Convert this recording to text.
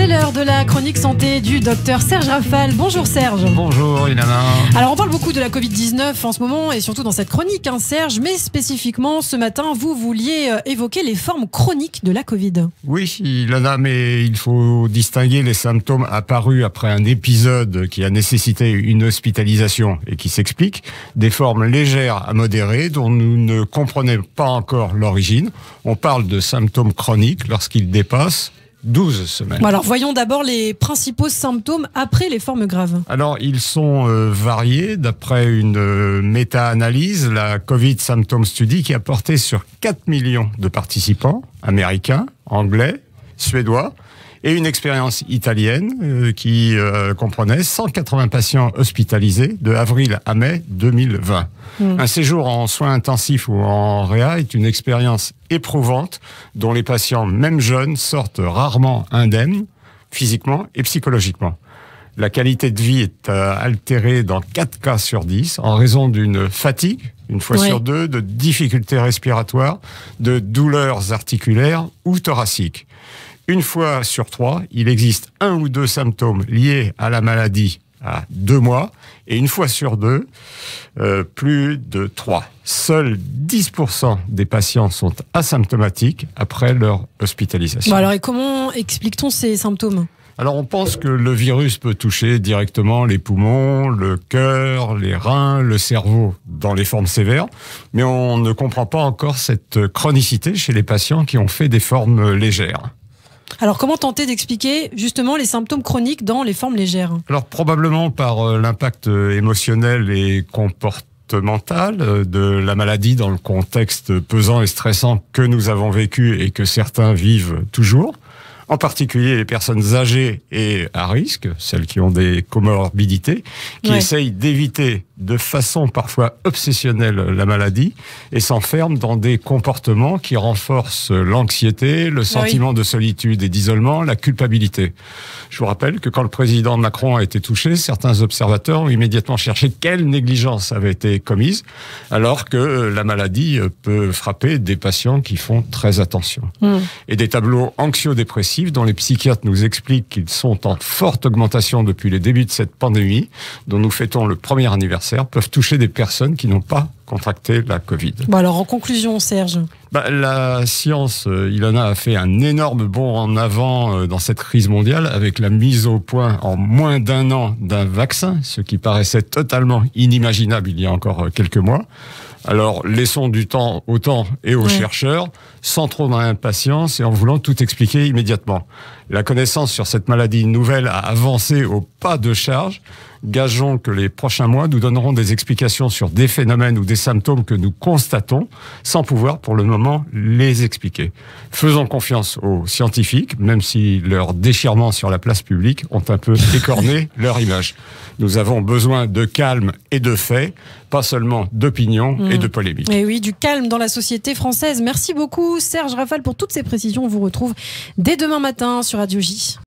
C'est l'heure de la chronique santé du docteur Serge Rafal. Bonjour Serge. Bonjour Ilana. Alors on parle beaucoup de la Covid-19 en ce moment et surtout dans cette chronique hein, Serge, mais spécifiquement ce matin vous vouliez euh, évoquer les formes chroniques de la Covid. Oui Ilana, mais il faut distinguer les symptômes apparus après un épisode qui a nécessité une hospitalisation et qui s'explique des formes légères à modérées dont nous ne comprenons pas encore l'origine. On parle de symptômes chroniques lorsqu'ils dépassent 12 semaines. alors voyons d'abord les principaux symptômes après les formes graves. Alors ils sont euh, variés d'après une euh, méta-analyse, la Covid Symptom Study qui a porté sur 4 millions de participants américains, anglais, suédois et une expérience italienne euh, qui euh, comprenait 180 patients hospitalisés de avril à mai 2020. Hmm. Un séjour en soins intensifs ou en réa est une expérience éprouvante dont les patients, même jeunes, sortent rarement indemnes, physiquement et psychologiquement. La qualité de vie est euh, altérée dans 4 cas sur 10 en raison d'une fatigue, une fois sur deux, de difficultés respiratoires, de douleurs articulaires ou thoraciques une fois sur trois, il existe un ou deux symptômes liés à la maladie à deux mois, et une fois sur deux, euh, plus de trois. Seuls 10% des patients sont asymptomatiques après leur hospitalisation. alors, et comment explique-t-on ces symptômes alors on pense que le virus peut toucher directement les poumons, le cœur, les reins, le cerveau dans les formes sévères, mais on ne comprend pas encore cette chronicité chez les patients qui ont fait des formes légères. Alors comment tenter d'expliquer justement les symptômes chroniques dans les formes légères Alors probablement par euh, l'impact euh, émotionnel et comportemental euh, de la maladie dans le contexte pesant et stressant que nous avons vécu et que certains vivent toujours, en particulier les personnes âgées et à risque, celles qui ont des comorbidités, qui essayent d'éviter de façon parfois obsessionnelle la maladie et s'enferme dans des comportements qui renforcent l'anxiété, le ah sentiment de solitude et d'isolement, la culpabilité. Je vous rappelle que quand le président Macron a été touché, certains observateurs ont immédiatement cherché quelle négligence avait été commise, alors que euh, la maladie euh, peut frapper des patients qui font très attention. Hmm. Et des tableaux anxio-dépressifs dont les psychiatres nous expliquent qu'ils sont en forte augmentation depuis les débuts de cette pandémie, dont nous fêtons le premier anniversaire peuvent toucher des personnes qui n'ont pas contracté la Covid. Bon alors en conclusion, Serge. Bah, la science, euh, Ilana a fait un énorme bond en avant euh, dans cette crise mondiale avec la mise au point en moins d'un an d'un vaccin, ce qui paraissait totalement inimaginable il y a encore euh, quelques mois. Alors laissons du temps au temps et aux chercheurs, sans trop d'impatience et en voulant tout expliquer immédiatement. La connaissance sur cette maladie nouvelle a avancé au pas de charge. Gageons que les prochains mois nous donneront des explications sur des phénomènes ou des symptômes que nous constatons sans pouvoir pour le moment les expliquer. Faisons confiance aux scientifiques, même si leurs déchirements sur la place publique ont un peu écorné leur image. Nous avons besoin de calme et de faits, pas seulement d'opinion et de mm. polémique. Et oui, du calme dans la société française. Merci beaucoup Serge Rafal pour toutes ces précisions. On vous retrouve dès demain matin sur Radio J.